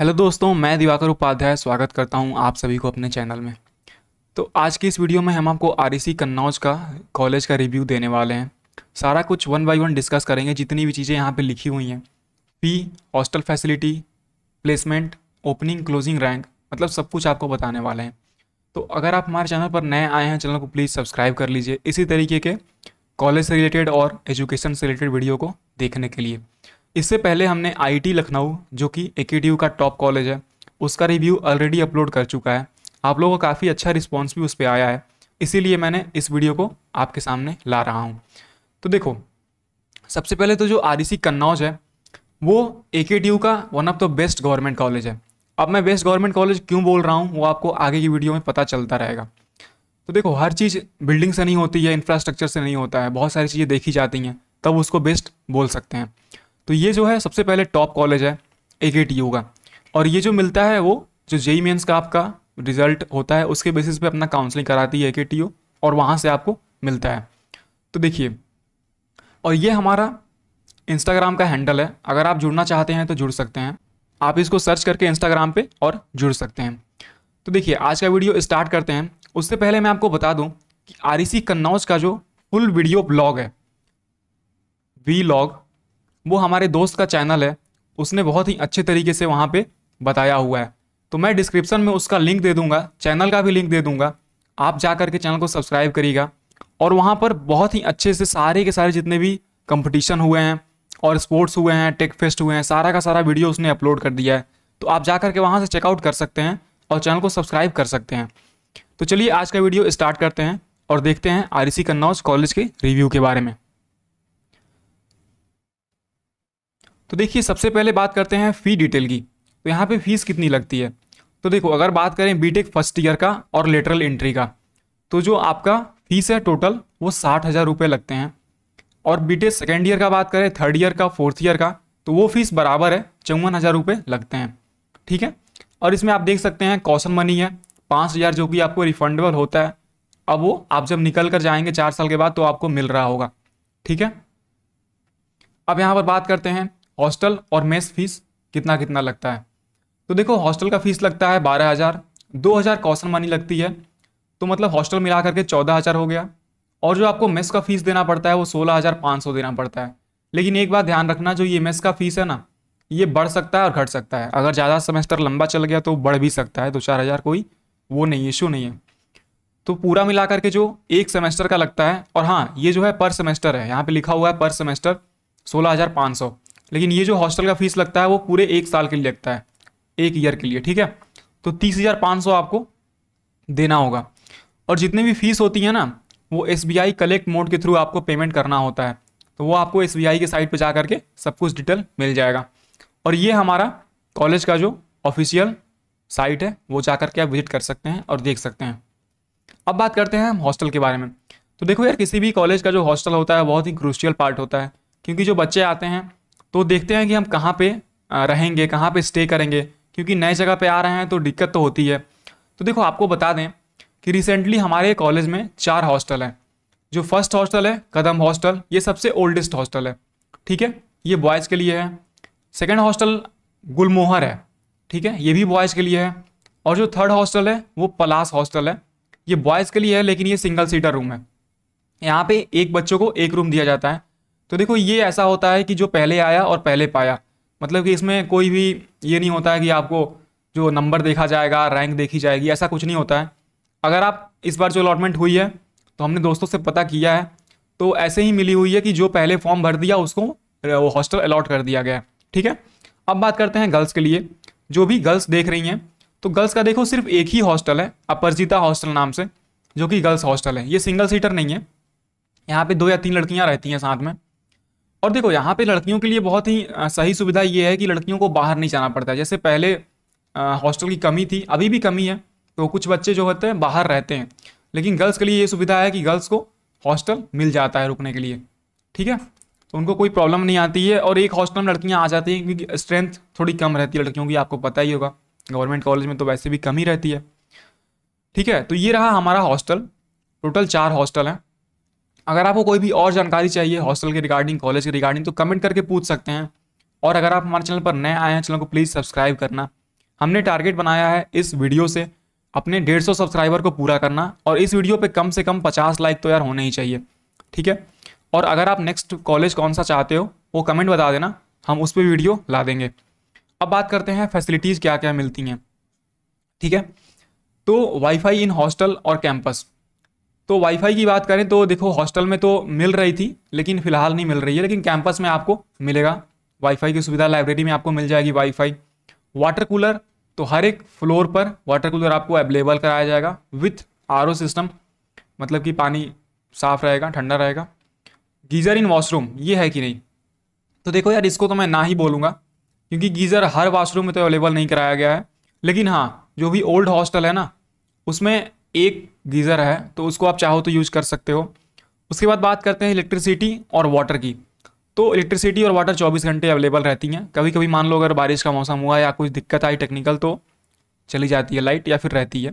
hello दोस्तों मैं दिवाकर उपाध्याय स्वागत करता हूं आप सभी को अपने चैनल में तो आज की इस वीडियो में हम आपको आर ई e कन्नौज का कॉलेज का रिव्यू देने वाले हैं सारा कुछ वन बाई वन डिस्कस करेंगे जितनी भी चीज़ें यहाँ पे लिखी हुई हैं fee hostel facility placement opening closing rank मतलब सब कुछ आपको बताने वाले हैं तो अगर आप हमारे चैनल पर नए आए हैं चैनल को प्लीज़ सब्सक्राइब कर लीजिए इसी तरीके के कॉलेज से रिलेटेड और एजुकेशन से रिलेटेड वीडियो को देखने के लिए इससे पहले हमने आई लखनऊ जो कि ए का टॉप कॉलेज है उसका रिव्यू ऑलरेडी अपलोड कर चुका है आप लोगों का काफ़ी अच्छा रिस्पॉन्स भी उस पर आया है इसीलिए मैंने इस वीडियो को आपके सामने ला रहा हूँ तो देखो सबसे पहले तो जो आर e कन्नौज है वो ए का one of the best government college है अब मैं बेस्ट गवर्नमेंट कॉलेज क्यों बोल रहा हूँ वो आपको आगे की वीडियो में पता चलता रहेगा तो देखो हर चीज़ बिल्डिंग से नहीं होती है इंफ्रास्ट्रक्चर से नहीं होता है बहुत सारी चीज़ें देखी जाती हैं तब उसको बेस्ट बोल सकते हैं तो ये जो है सबसे पहले टॉप कॉलेज है ए के टी यू का और ये जो मिलता है वो जो जेई मेन्स का आपका रिजल्ट होता है उसके बेसिस पे अपना काउंसलिंग कराती है ए के टी यू और वहाँ से आपको मिलता है तो देखिए और ये हमारा इंस्टाग्राम का हैंडल है अगर आप जुड़ना चाहते हैं तो जुड़ सकते हैं आप इसको सर्च करके इंस्टाग्राम पे और जुड़ सकते हैं तो देखिए आज का वीडियो स्टार्ट करते हैं उससे पहले मैं आपको बता दूं कि आर ई कन्नौज का जो फुल वीडियो ब्लॉग है वी लॉग वो हमारे दोस्त का चैनल है उसने बहुत ही अच्छे तरीके से वहाँ पे बताया हुआ है तो मैं डिस्क्रिप्शन में उसका लिंक दे दूंगा चैनल का भी लिंक दे दूंगा आप जा कर के चैनल को सब्सक्राइब करिएगा और वहाँ पर बहुत ही अच्छे से सारे के सारे जितने भी कंपटीशन हुए हैं और स्पोर्ट्स हुए हैं टेक फेस्ट हुए हैं सारा का सारा वीडियो उसने अपलोड कर दिया है तो आप जा कर के वहाँ से चेकआउट कर सकते हैं और चैनल को सब्सक्राइब कर सकते हैं तो चलिए आज का वीडियो स्टार्ट करते हैं और देखते हैं आर कन्नौज कॉलेज के रिव्यू के बारे में तो देखिए सबसे पहले बात करते हैं फ़ी डिटेल की तो यहाँ पे फीस कितनी लगती है तो देखो अगर बात करें बीटेक फर्स्ट ईयर का और लेटरल एंट्री का तो जो आपका फीस है टोटल वो साठ हज़ार रुपये लगते हैं और बीटेक सेकेंड ईयर का बात करें थर्ड ईयर का फोर्थ ईयर का तो वो फीस बराबर है चौवन हज़ार रुपये लगते हैं ठीक है और इसमें आप देख सकते हैं कौशन मनी है पाँच हज़ार जो कि आपको रिफंडेबल होता है अब वो आप जब निकल कर जाएंगे चार साल के बाद तो आपको मिल रहा होगा ठीक है अब यहाँ पर बात करते हैं हॉस्टल और मेस फीस कितना कितना लगता है तो देखो हॉस्टल का फीस लगता है बारह हज़ार दो हज़ार कौशन मनी लगती है तो मतलब हॉस्टल मिला करके चौदह हज़ार हो गया और जो आपको मेस का फीस देना पड़ता है वो सोलह हज़ार पाँच सौ देना पड़ता है लेकिन एक बात ध्यान रखना जो ये मेस का फीस है ना ये बढ़ सकता है और घट सकता है अगर ज़्यादा सेमेस्टर लंबा चल गया तो बढ़ भी सकता है दो चार हज़ार कोई वो नहीं इशू नहीं है तो पूरा मिला करके जो एक सेमेस्टर का लगता है और हाँ ये जो है पर सेमेस्टर है यहाँ पे लिखा हुआ है पर सेमेस्टर सोलह हज़ार पाँच सौ लेकिन ये जो हॉस्टल का फीस लगता है वो पूरे एक साल के लिए लगता है एक ईयर के लिए ठीक है तो तीस हज़ार पाँच सौ आपको देना होगा और जितनी भी फीस होती है ना वो S B I collect mode के थ्रू आपको पेमेंट करना होता है तो वो आपको एस बी आई के साइट पर जा करके सब कुछ डिटेल मिल जाएगा और ये हमारा कॉलेज का जो ऑफिशियल साइट है वो जा करके आप विजिट कर सकते हैं और देख सकते हैं अब बात करते हैं हम हॉस्टल के बारे में तो देखो यार किसी भी कॉलेज का जो हॉस्टल होता है बहुत ही क्रूशियल पार्ट होता है क्योंकि जो बच्चे आते हैं तो देखते हैं कि हम कहाँ पर रहेंगे कहाँ पर स्टे करेंगे क्योंकि नए जगह पर आ रहे हैं तो दिक्कत तो होती है तो देखो आपको बता दें कि रिसेंटली हमारे कॉलेज में चार हॉस्टल हैं जो फर्स्ट हॉस्टल है कदम हॉस्टल ये सबसे ओल्डेस्ट हॉस्टल है ठीक है ये बॉयज़ के लिए है सेकेंड हॉस्टल गुलमोहर है ठीक है ये भी बॉयज़ के लिए है और जो थर्ड हॉस्टल है वो पलास हॉस्टल है ये बॉयज़ के लिए है लेकिन ये सिंगल सीटर रूम है यहाँ पे एक बच्चों को एक रूम दिया जाता है तो देखो ये ऐसा होता है कि जो पहले आया और पहले पाया मतलब कि इसमें कोई भी ये नहीं होता है कि आपको जो नंबर देखा जाएगा रैंक देखी जाएगी ऐसा कुछ नहीं होता है अगर आप इस बार जो अलॉटमेंट हुई है तो हमने दोस्तों से पता किया है तो ऐसे ही मिली हुई है कि जो पहले फॉर्म भर दिया उसको वो हॉस्टल अलॉट कर दिया गया ठीक है अब बात करते हैं गर्ल्स के लिए जो भी गर्ल्स देख रही हैं तो गर्ल्स का देखो सिर्फ एक ही हॉस्टल है अपरजिता हॉस्टल नाम से जो कि गर्ल्स हॉस्टल है ये सिंगल सीटर नहीं है यहाँ पे दो या तीन लड़कियाँ रहती हैं साथ में और देखो यहाँ पे लड़कियों के लिए बहुत ही सही सुविधा ये है कि लड़कियों को बाहर नहीं जाना पड़ता है जैसे पहले हॉस्टल की कमी थी अभी भी कमी है तो कुछ बच्चे जो होते हैं बाहर रहते हैं लेकिन गर्ल्स के लिए ये सुविधा है कि गर्ल्स को हॉस्टल मिल जाता है रुकने के लिए ठीक है तो उनको कोई प्रॉब्लम नहीं आती है और एक हॉस्टल में लड़कियाँ आ जाती हैं क्योंकि स्ट्रेंथ थोड़ी कम रहती है लड़कियों की आपको पता ही होगा गवर्नमेंट कॉलेज में तो वैसे भी कम ही रहती है ठीक है तो ये रहा हमारा हॉस्टल टोटल चार हॉस्टल हैं अगर आपको कोई भी और जानकारी चाहिए हॉस्टल के रिगार्डिंग कॉलेज के रिगार्डिंग तो कमेंट करके पूछ सकते हैं और अगर आप हमारे चैनल पर नए आए हैं चैनल को प्लीज़ सब्सक्राइब करना हमने टारगेट बनाया है इस वीडियो से अपने डेढ़ सौ सब्सक्राइबर को पूरा करना और इस वीडियो पे कम से कम पचास लाइक तो यार होने ही चाहिए ठीक है और अगर आप नेक्स्ट कॉलेज कौन सा चाहते हो वो कमेंट बता देना हम उस पर वीडियो ला देंगे अब बात करते हैं फैसिलिटीज़ क्या क्या मिलती हैं ठीक है तो वाईफाई इन हॉस्टल और कैंपस तो वाईफाई की बात करें तो देखो हॉस्टल में तो मिल रही थी लेकिन फिलहाल नहीं मिल रही है लेकिन कैंपस में आपको मिलेगा वाईफाई की सुविधा लाइब्रेरी में आपको मिल जाएगी वाईफाई वाटर कूलर तो हर एक फ्लोर पर वाटर कूलर आपको अवेलेबल कराया जाएगा विथ आर सिस्टम मतलब कि पानी साफ रहेगा ठंडा रहेगा गीज़र इन वॉशरूम ये है कि नहीं तो देखो यार इसको तो मैं ना ही बोलूँगा क्योंकि गीज़र हर वाशरूम में तो अवेलेबल नहीं कराया गया है लेकिन हाँ जो भी ओल्ड हॉस्टल है ना उसमें एक गीज़र है तो उसको आप चाहो तो यूज़ कर सकते हो उसके बाद बात करते हैं इलेक्ट्रिसिटी और वाटर की तो इलेक्ट्रिसिटी और वाटर 24 घंटे अवेलेबल रहती हैं कभी कभी मान लो अगर बारिश का मौसम हुआ या कुछ दिक्कत आई टेक्निकल तो चली जाती है लाइट या फिर रहती है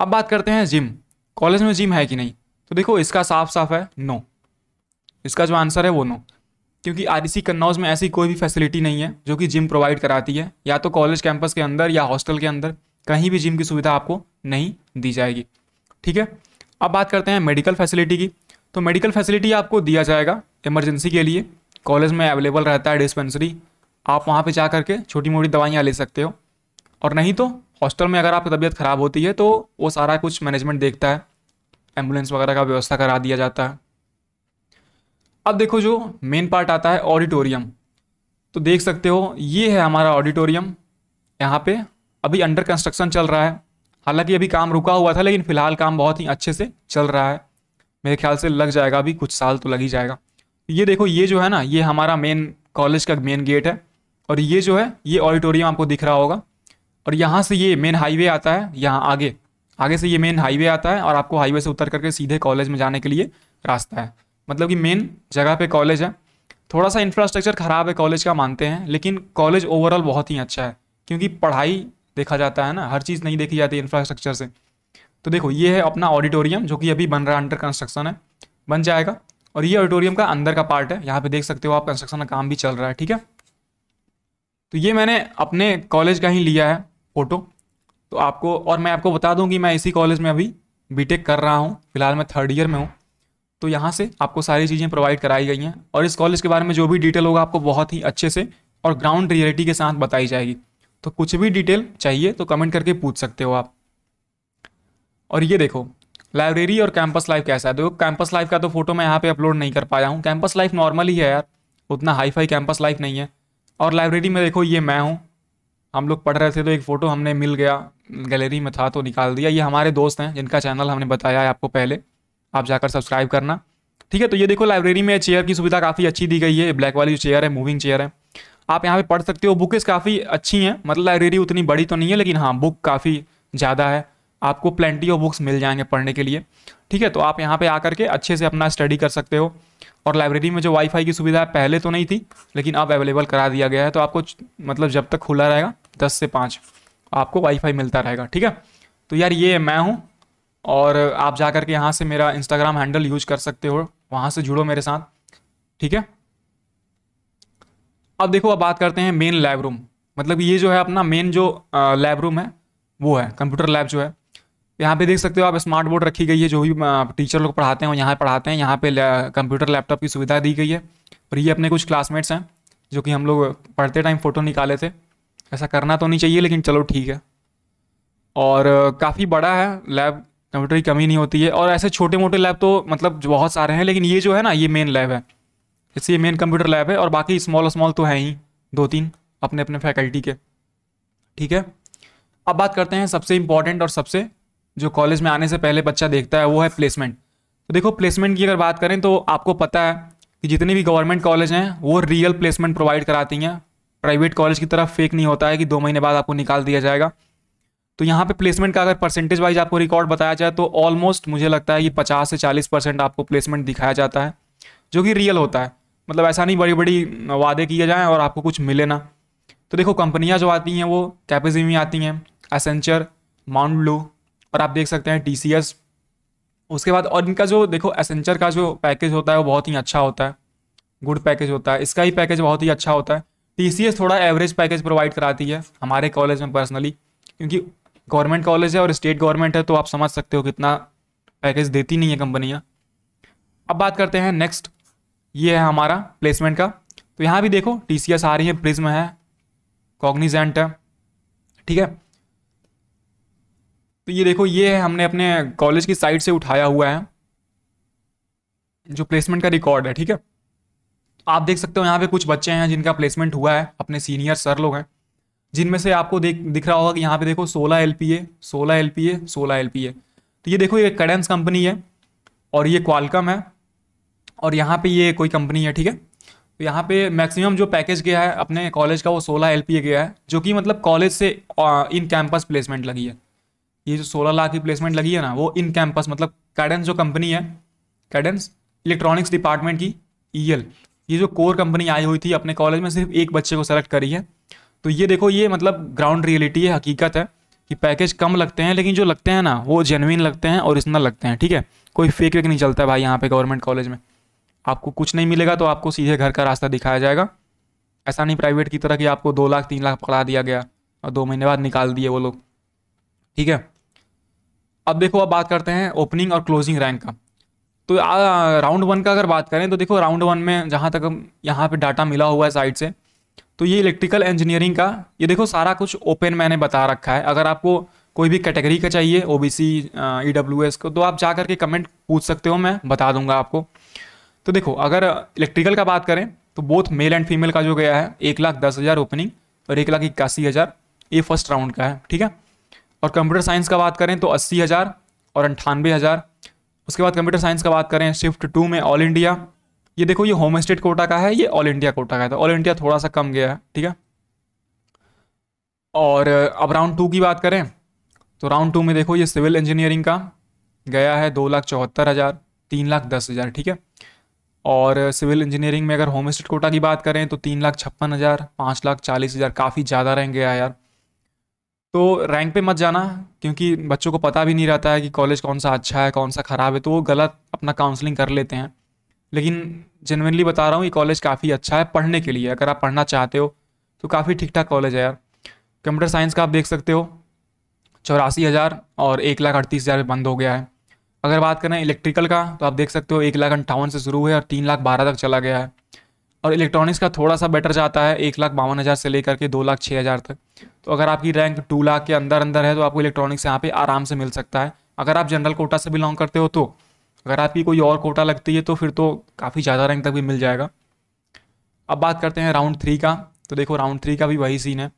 अब बात करते हैं जिम कॉलेज में जिम है कि नहीं तो देखो इसका साफ साफ है नो इसका जो आंसर है वो नो क्योंकि आर सी e कन्नौज में ऐसी कोई भी फैसिलिटी नहीं है जो कि जिम प्रोवाइड कराती है या तो कॉलेज कैंपस के अंदर या हॉस्टल के अंदर कहीं भी जिम की सुविधा आपको नहीं दी जाएगी ठीक है अब बात करते हैं मेडिकल फैसिलिटी की तो मेडिकल फैसिलिटी आपको दिया जाएगा इमरजेंसी के लिए कॉलेज में अवेलेबल रहता है डिस्पेंसरी आप वहाँ पर जा करके छोटी मोटी दवाइयाँ ले सकते हो और नहीं तो हॉस्टल में अगर आपकी तबीयत ख़राब होती है तो वो सारा कुछ मैनेजमेंट देखता है एम्बुलेंस वगैरह का व्यवस्था करा दिया जाता है अब देखो जो मेन पार्ट आता है ऑडिटोरियम तो देख सकते हो ये है हमारा ऑडिटोरियम यहाँ पे अभी अंडर कंस्ट्रक्शन चल रहा है हालांकि अभी काम रुका हुआ था लेकिन फिलहाल काम बहुत ही अच्छे से चल रहा है मेरे ख्याल से लग जाएगा अभी कुछ साल तो लग ही जाएगा ये देखो ये जो है ना ये हमारा मेन कॉलेज का मेन गेट है और ये जो है ये ऑडिटोरियम आपको दिख रहा होगा और यहाँ से ये मेन हाईवे आता है यहाँ आगे आगे से ये मेन हाईवे आता है और आपको हाईवे से उतर करके सीधे कॉलेज में जाने के लिए रास्ता है मतलब कि मेन जगह पे कॉलेज है थोड़ा सा इंफ्रास्ट्रक्चर ख़राब है कॉलेज का मानते हैं लेकिन कॉलेज ओवरऑल बहुत ही अच्छा है क्योंकि पढ़ाई देखा जाता है ना हर चीज़ नहीं देखी जाती इंफ्रास्ट्रक्चर से तो देखो ये है अपना ऑडिटोरियम जो कि अभी बन रहा है अंडर कंस्ट्रक्शन है बन जाएगा और ये ऑडिटोरियम का अंदर का पार्ट है यहाँ पे देख सकते हो आप कंस्ट्रक्शन का काम भी चल रहा है ठीक है तो ये मैंने अपने कॉलेज का ही लिया है फ़ोटो तो आपको और मैं आपको बता दूँ कि मैं इसी कॉलेज में अभी बी कर रहा हूँ फिलहाल मैं थर्ड ईयर में हूँ तो यहाँ से आपको सारी चीज़ें प्रोवाइड कराई गई हैं और इस कॉलेज के बारे में जो भी डिटेल होगा आपको बहुत ही अच्छे से और ग्राउंड रियलिटी के साथ बताई जाएगी तो कुछ भी डिटेल चाहिए तो कमेंट करके पूछ सकते हो आप और ये देखो लाइब्रेरी और कैंपस लाइफ कैसा है देखो कैंपस लाइफ का तो फोटो मैं यहाँ पे अपलोड नहीं कर पाया हूँ कैंपस लाइफ नॉर्मल ही है यार उतना हाई फाई कैंपस लाइफ नहीं है और लाइब्रेरी में देखो ये मैं हूँ हम लोग पढ़ रहे थे तो एक फ़ोटो हमने मिल गया गैलरी में था तो निकाल दिया ये हमारे दोस्त हैं जिनका चैनल हमने बताया है आपको पहले आप जाकर सब्सक्राइब करना ठीक है तो ये देखो लाइब्रेरी में चेयर की सुविधा काफ़ी अच्छी दी गई है ब्लैक वाली जो चेयर है मूविंग चेयर है आप यहाँ पे पढ़ सकते हो बुकेस काफ़ी अच्छी हैं मतलब लाइब्रेरी उतनी बड़ी तो नहीं है लेकिन हाँ बुक काफ़ी ज़्यादा है आपको प्लेंटी ऑफ बुक्स मिल जाएंगे पढ़ने के लिए ठीक है तो आप यहाँ पे आकर के अच्छे से अपना स्टडी कर सकते हो और लाइब्रेरी में जो वाईफाई की सुविधा है पहले तो नहीं थी लेकिन अब अवेलेबल करा दिया गया है तो आपको मतलब जब तक खुला रहेगा दस से पाँच आपको वाईफाई मिलता रहेगा ठीक है तो यार ये मैं हूँ और आप जा कर के यहाँ से मेरा इंस्टाग्राम हैंडल यूज कर सकते हो वहाँ से जुड़ो मेरे साथ ठीक है अब देखो अब बात करते हैं मेन लैब रूम मतलब ये जो है अपना मेन जो लैब रूम है वो है कंप्यूटर लैब जो है यहाँ पे देख सकते हो आप स्मार्ट बोर्ड रखी गई है जो भी टीचर लोग पढ़ाते हैं यहाँ पढ़ाते हैं यहाँ पे कंप्यूटर लैपटॉप की सुविधा दी गई है और ये अपने कुछ क्लासमेट्स हैं जो कि हम लोग पढ़ते टाइम फ़ोटो निकाले थे ऐसा करना तो नहीं चाहिए लेकिन चलो ठीक है और काफ़ी बड़ा है लैब कंप्यूटर की कमी नहीं होती है और ऐसे छोटे मोटे लैब तो मतलब बहुत सारे हैं लेकिन ये जो है ना ये मेन लैब है इससे ये मेन कंप्यूटर लैब है और बाकी स्मॉल स्मॉल तो है ही दो तीन अपने अपने फैकल्टी के ठीक है अब बात करते हैं सबसे इम्पॉर्टेंट और सबसे जो कॉलेज में आने से पहले बच्चा देखता है वो है प्लेसमेंट तो देखो प्लेसमेंट की अगर बात करें तो आपको पता है कि जितने भी गवर्नमेंट कॉलेज हैं वो रियल प्लेसमेंट प्रोवाइड कराती हैं प्राइवेट कॉलेज की तरफ फेक नहीं होता है कि दो महीने बाद आपको निकाल दिया जाएगा तो यहाँ पे प्लेसमेंट का अगर परसेंटेज वाइज आपको रिकॉर्ड बताया जाए तो ऑलमोस्ट मुझे लगता है कि 50 से 40 परसेंट आपको प्लेसमेंट दिखाया जाता है जो कि रियल होता है मतलब ऐसा नहीं बड़ी बड़ी वादे किए जाएँ और आपको कुछ मिले ना तो देखो कंपनियाँ जो आती हैं वो कैपेजी आती हैं एसेंचर माउंट लू और आप देख सकते हैं टी उसके बाद और इनका जो देखो एसेंचर का जो पैकेज होता है वो बहुत ही अच्छा होता है गुड पैकेज होता है इसका ही पैकेज बहुत ही अच्छा होता है टी थोड़ा एवरेज पैकेज प्रोवाइड कराती है हमारे कॉलेज में पर्सनली क्योंकि गवर्नमेंट कॉलेज है और स्टेट गवर्नमेंट है तो आप समझ सकते हो कितना पैकेज देती नहीं है कंपनियाँ अब बात करते हैं नेक्स्ट ये है हमारा प्लेसमेंट का तो यहाँ भी देखो टी आ रही है प्रिज्म है कॉग्निजेंट है ठीक है तो ये देखो ये है हमने अपने कॉलेज की साइड से उठाया हुआ है जो प्लेसमेंट का रिकॉर्ड है ठीक है आप देख सकते हो यहाँ पे कुछ बच्चे हैं जिनका प्लेसमेंट हुआ है अपने सीनियर सर लोग हैं जिनमें से आपको देख दिख रहा होगा कि यहाँ पे देखो 16 एल पी ए सोलह एल पी ए सोलह एल पी ए तो ये देखो ये कडेंस कंपनी है और ये क्वालकम है और यहाँ पे ये कोई कंपनी है ठीक है तो यहाँ पे मैक्सिमम जो पैकेज गया है अपने कॉलेज का वो सोलह एल गया है जो कि मतलब कॉलेज से इन कैंपस प्लेसमेंट लगी है ये जो सोलह लाख की प्लेसमेंट लगी है ना वो इन कैंपस मतलब कैडेंस जो कंपनी है कैडेंस इलेक्ट्रॉनिक्स डिपार्टमेंट की ई e ये जो कोर कंपनी आई हुई थी अपने कॉलेज में सिर्फ एक बच्चे को सेलेक्ट करी है तो ये देखो ये मतलब ग्राउंड रियलिटी है हकीकत है कि पैकेज कम लगते हैं लेकिन जो लगते हैं ना वो जेनविन लगते हैं और इतना लगते हैं ठीक है कोई फेक वेक नहीं चलता है भाई यहाँ पे गवर्नमेंट कॉलेज में आपको कुछ नहीं मिलेगा तो आपको सीधे घर का रास्ता दिखाया जाएगा ऐसा नहीं प्राइवेट की तरह कि आपको दो लाख तीन लाख पकड़ा दिया गया और दो महीने बाद निकाल दिए वो लोग ठीक है अब देखो अब बात करते हैं ओपनिंग और क्लोजिंग रैंक का तो राउंड वन का अगर बात करें तो देखो राउंड वन में जहाँ तक यहाँ पे डाटा मिला हुआ है साइड से तो ये इलेक्ट्रिकल इंजीनियरिंग का ये देखो सारा कुछ ओपन मैंने बता रखा है अगर आपको कोई भी कैटेगरी का चाहिए O B C E W S को तो आप जा करके कमेंट पूछ सकते हो मैं बता दूंगा आपको तो देखो अगर इलेक्ट्रिकल का बात करें तो बोथ मेल एंड फीमेल का जो गया है एक लाख दस हज़ार ओपनिंग और एक लाख इक्यासी हज़ार ये फर्स्ट राउंड का है ठीक है और कंप्यूटर साइंस का बात करें तो अस्सी हज़ार और अंठानवे हज़ार उसके बाद कंप्यूटर साइंस का बात करें शिफ्ट टू में ऑल इंडिया ये देखो ये होम स्टेट कोटा का है ये ऑल इंडिया कोटा का है तो ऑल इंडिया थोड़ा सा कम गया है ठीक है और uh, अब राउंड टू की बात करें तो राउंड टू में देखो ये सिविल इंजीनियरिंग का गया है दो लाख चौहत्तर हज़ार तीन लाख दस हज़ार ठीक है और सिविल इंजीनियरिंग में अगर होम स्टेट कोटा की बात करें तो तीन लाख छप्पन हज़ार पाँच लाख चालीस हज़ार काफ़ी ज़्यादा रैंक गया यार तो रैंक पे मत जाना क्योंकि बच्चों को पता भी नहीं रहता है कि कॉलेज कौन सा अच्छा है कौन सा ख़राब है तो वो गलत अपना काउंसलिंग कर लेते हैं लेकिन जेनवनली बता रहा हूँ ये कॉलेज काफ़ी अच्छा है पढ़ने के लिए अगर आप पढ़ना चाहते हो तो काफ़ी ठीक ठाक कॉलेज है यार कंप्यूटर साइंस का आप देख सकते हो चौरासी हज़ार और एक लाख अड़तीस हज़ार बंद हो गया है अगर बात करें इलेक्ट्रिकल का तो आप देख सकते हो एक लाख अंठावन से शुरू है और तीन लाख बारह तक चला गया है और इलेक्ट्रॉनिक्स का थोड़ा सा बेटर जाता है एक लाख बावन हज़ार से लेकर के दो लाख छः हज़ार तक तो अगर आपकी रैंक टू लाख के अंदर अंदर है तो आपको इलेक्ट्रॉनिक्स यहाँ पे आराम से मिल सकता है अगर आप जनरल कोटा से बिलोंग करते हो तो अगर आपकी कोई और कोटा लगती है तो फिर तो काफ़ी ज़्यादा रैंक तक भी मिल जाएगा अब बात करते हैं राउंड थ्री का तो देखो राउंड थ्री का भी वही सीन है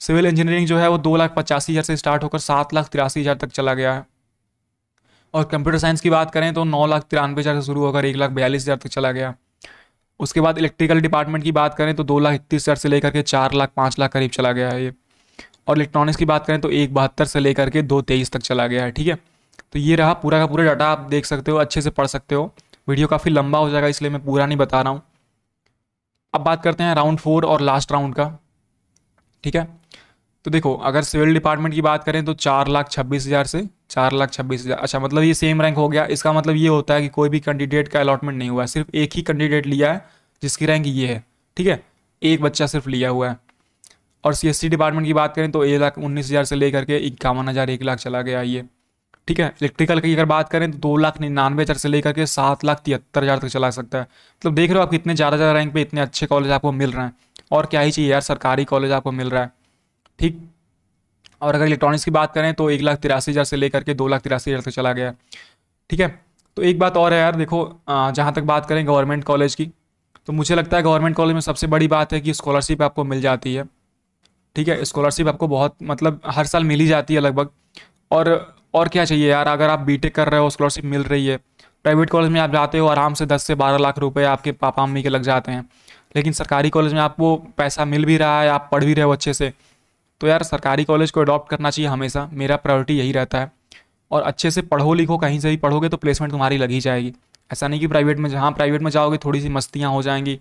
सिविल इंजीनियरिंग जो है वो दो लाख पचासी हज़ार से स्टार्ट होकर सात लाख तिरासी हज़ार तक चला गया है और कंप्यूटर साइंस की बात करें तो नौ लाख तिरानवे हज़ार से शुरू होकर एक लाख बयालीस हज़ार तक चला गया उसके बाद इलेक्ट्रिकल डिपार्टमेंट की बात करें तो दो लाख इकतीस हज़ार से लेकर के चार लाख पाँच लाख करीब चला गया है ये और इलेक्ट्रॉनिक्स की बात करें तो एक बहत्तर से लेकर के दो तेईस तक चला गया है ठीक है तो ये रहा पूरा का पूरा डाटा आप देख सकते हो अच्छे से पढ़ सकते हो वीडियो काफ़ी लंबा हो जाएगा इसलिए मैं पूरा नहीं बता रहा हूँ अब बात करते हैं राउंड फोर और लास्ट राउंड का ठीक है तो देखो अगर सिविल डिपार्टमेंट की बात करें तो चार लाख छब्बीस हज़ार से चार लाख छब्बीस हज़ार अच्छा मतलब ये सेम रैंक हो गया इसका मतलब ये होता है कि कोई भी कैंडिडेट का अलॉटमेंट नहीं हुआ है सिर्फ एक ही कैंडिडेट लिया है जिसकी रैंक ये है ठीक है एक बच्चा सिर्फ लिया हुआ है और सी डिपार्टमेंट की बात करें तो एक लाख उन्नीस हज़ार से लेकर के इक्यावन हज़ार एक लाख चला गया ये ठीक है इलेक्ट्रिकल की अगर बात करें तो दो लाख निन्यानवे हज़ार से लेकर के सात लाख तिहत्तर हज़ार तक चला सकता है मतलब देख रहे हो आप कितने ज़्यादा ज़्यादा रैंक पे इतने अच्छे कॉलेज आपको मिल रहे हैं और क्या ही चाहिए यार सरकारी कॉलेज आपको मिल रहा है ठीक और अगर इलेक्ट्रॉनिक्स की बात करें तो एक लाख तिरासी हज़ार से लेकर के दो लाख तिरासी हज़ार तक चला गया ठीक है तो एक बात और है यार देखो जहाँ तक बात करें गवर्नमेंट कॉलेज की तो मुझे लगता है गवर्नमेंट कॉलेज में सबसे बड़ी बात है कि स्कॉलरशिप आपको मिल जाती है ठीक है स्कॉलरशिप आपको बहुत मतलब हर साल मिल ही जाती है लगभग और और क्या चाहिए यार अगर आप बीटेक कर रहे हो स्कॉलरशिप मिल रही है प्राइवेट कॉलेज में आप जाते हो आराम से दस से बारह लाख रुपए आपके पापा मम्मी के लग जाते हैं लेकिन सरकारी कॉलेज में आपको पैसा मिल भी रहा है आप पढ़ भी रहे हो अच्छे से तो यार सरकारी कॉलेज को अडॉप्ट करना चाहिए हमेशा मेरा प्रायोरिटी यही रहता है और अच्छे से पढ़ो लिखो कहीं से भी पढ़ोगे तो प्लेसमेंट तुम्हारी लग ही जाएगी ऐसा नहीं कि प्राइवेट में जहाँ प्राइवेट में जाओगे थोड़ी सी मस्तियाँ हो जाएंगी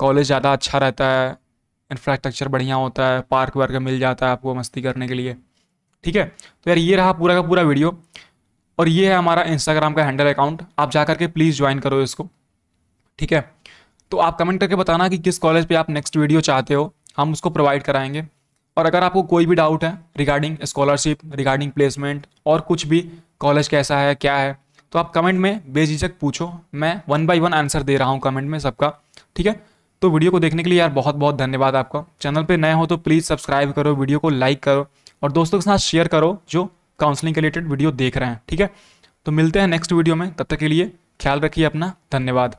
कॉलेज ज़्यादा अच्छा रहता है इंफ्रास्ट्रक्चर बढ़िया होता है पार्क वर्क मिल जाता है आपको मस्ती करने के लिए ठीक है तो यार ये रहा पूरा का पूरा वीडियो और ये है हमारा इंस्टाग्राम का हैंडल अकाउंट आप जा करके प्लीज़ ज्वाइन करो इसको ठीक है तो आप कमेंट करके बताना कि किस कॉलेज पे आप नेक्स्ट वीडियो चाहते हो हम उसको प्रोवाइड कराएंगे और अगर आपको कोई भी डाउट है रिगार्डिंग स्कॉलरशिप रिगार्डिंग प्लेसमेंट और कुछ भी कॉलेज कैसा है क्या है तो आप कमेंट में बेझिझक पूछो मैं वन बाय वन आंसर दे रहा हूँ कमेंट में सबका ठीक है तो वीडियो को देखने के लिए यार बहुत बहुत धन्यवाद आपका चैनल पे नए हो तो प्लीज़ सब्सक्राइब करो वीडियो को लाइक करो और दोस्तों के साथ शेयर करो जो काउंसलिंग रिलेटेड वीडियो देख रहे हैं ठीक है तो मिलते हैं नेक्स्ट वीडियो में तब तक के लिए ख्याल रखिए अपना धन्यवाद